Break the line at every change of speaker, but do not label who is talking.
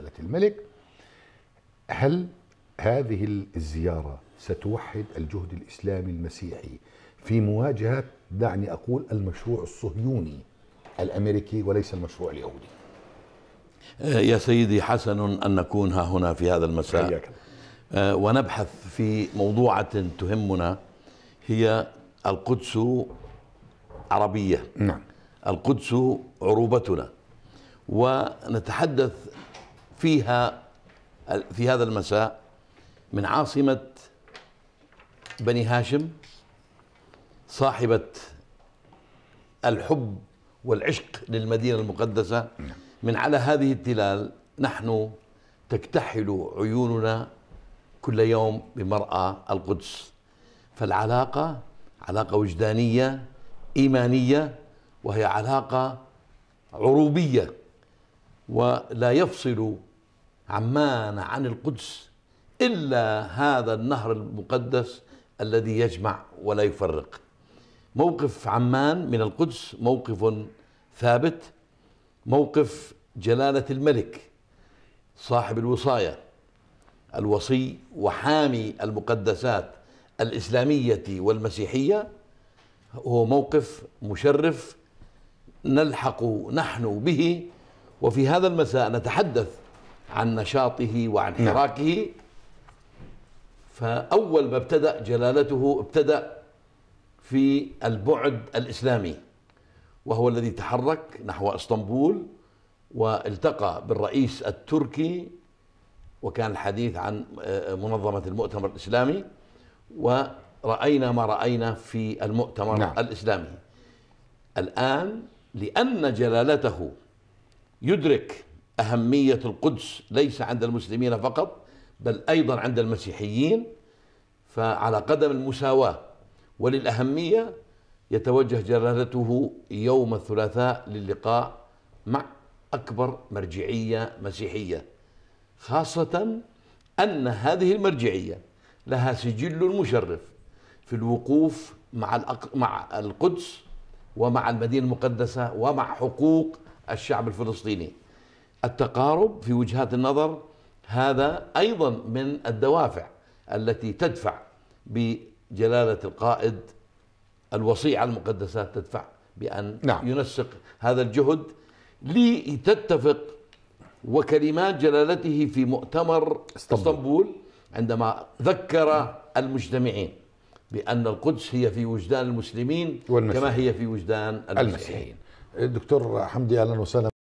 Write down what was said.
جلالة الملك هل هذه الزيارة ستوحد الجهد الإسلامي المسيحي في مواجهة دعني أقول المشروع الصهيوني الأمريكي وليس المشروع اليهودي آه، يا سيدي حسن أن نكون ها هنا في هذا المساء آه، ونبحث في موضوعة تهمنا هي القدس عربية نعم القدس عروبتنا ونتحدث فيها في هذا المساء من عاصمة بني هاشم صاحبة الحب والعشق للمدينة المقدسة نعم. من على هذه التلال نحن تكتحل عيوننا كل يوم بمرأة القدس فالعلاقة علاقة وجدانية إيمانية وهي علاقة عروبية ولا يفصل عمان عن القدس إلا هذا النهر المقدس الذي يجمع ولا يفرق موقف عمان من القدس موقف ثابت موقف جلالة الملك صاحب الوصاية الوصي وحامي المقدسات الإسلامية والمسيحية هو موقف مشرف نلحق نحن به وفي هذا المساء نتحدث عن نشاطه وعن نعم. حراكه فأول ما ابتدأ جلالته ابتدأ في البعد الإسلامي وهو الذي تحرك نحو اسطنبول والتقى بالرئيس التركي وكان الحديث عن آه، آه، منظمة المؤتمر الإسلامي ورأينا ما رأينا في المؤتمر نعم. الإسلامي الآن لأن جلالته يدرك أهمية القدس ليس عند المسلمين فقط بل أيضا عند المسيحيين فعلى قدم المساواة وللأهمية يتوجه جلالته يوم الثلاثاء للقاء مع أكبر مرجعية مسيحية خاصة أن هذه المرجعية لها سجل مشرف في الوقوف مع مع القدس ومع المدينة المقدسة ومع حقوق الشعب الفلسطيني التقارب في وجهات النظر هذا ايضا من الدوافع التي تدفع بجلاله القائد الوصي على المقدسات تدفع بان نعم. ينسق هذا الجهد لتتفق وكلمات جلالته في مؤتمر اسطنبول, اسطنبول عندما ذكر المجتمعين بأن القدس هي في وجدان المسلمين والمسيحين. كما هي في وجدان المسيحيين, المسيحيين. دكتور حمدي أهلا وسهلا